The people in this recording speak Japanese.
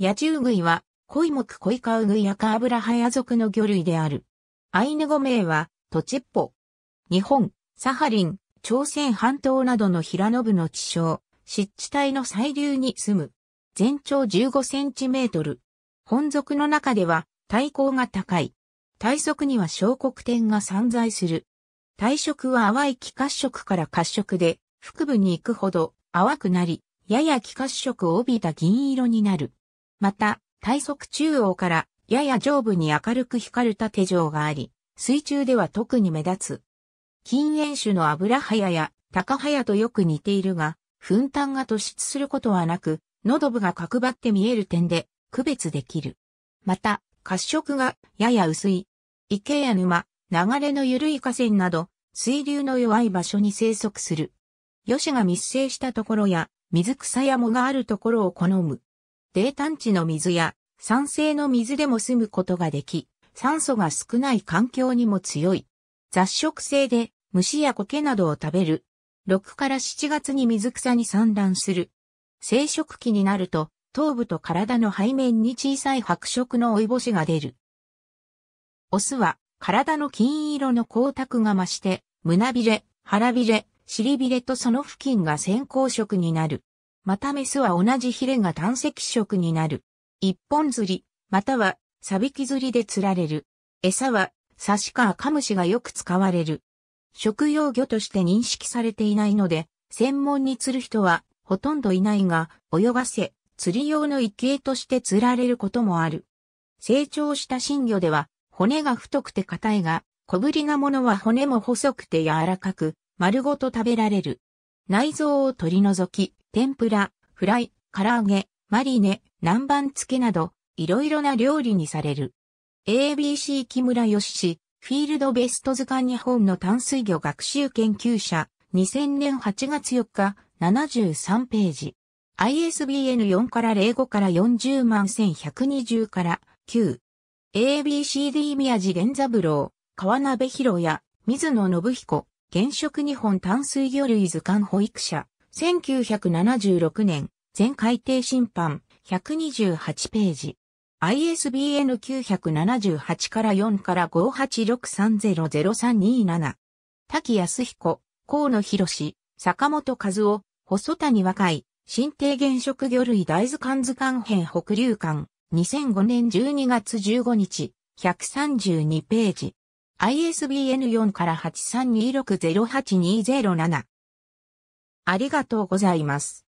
野獣類は、コイモクコイカウグイやカーブラハヤ族の魚類である。アイヌ語名は、トチッポ。日本、サハリン、朝鮮半島などの平野部の地小、湿地帯の細流に住む。全長15センチメートル。本族の中では、体高が高い。体側には小黒点が散在する。体色は淡い気褐色から褐色で、腹部に行くほど淡くなり、やや気褐色を帯びた銀色になる。また、体側中央からやや上部に明るく光る縦状があり、水中では特に目立つ。禁煙種の油早や高早とよく似ているが、粉炭が突出することはなく、喉部が角張って見える点で区別できる。また、褐色がやや薄い。池や沼、流れの緩い河川など、水流の弱い場所に生息する。ヨシが密生したところや、水草や藻があるところを好む。泥炭地の水や酸性の水でも住むことができ、酸素が少ない環境にも強い。雑食性で虫や苔などを食べる。6から7月に水草に産卵する。生殖期になると、頭部と体の背面に小さい白色の追い星が出る。オスは体の金色の光沢が増して、胸びれ、腹びれ、尻びれとその付近が先行色になる。またメスは同じヒレが単赤色になる。一本釣り、または、サビキ釣りで釣られる。餌は、サシカアカムシがよく使われる。食用魚として認識されていないので、専門に釣る人はほとんどいないが、泳がせ、釣り用の生贄として釣られることもある。成長した新魚では、骨が太くて硬いが、小ぶりなものは骨も細くて柔らかく、丸ごと食べられる。内臓を取り除き、天ぷら、フライ、唐揚げ、マリネ、南蛮漬けなど、いろいろな料理にされる。ABC 木村義し、フィールドベスト図鑑日本の淡水魚学習研究者、2000年8月4日、73ページ。ISBN 4から05から40万1120から9。ABCD 宮地源三郎、川鍋博也、水野信彦、現職日本淡水魚類図鑑保育者。1976年、全改定審判、128ページ。ISBN 978から4から586300327。滝安彦、河野博坂本和夫、細谷若い、新定原色魚類大図鑑図鑑編北流館、2005年12月15日、132ページ。ISBN4 から832608207。ありがとうございます。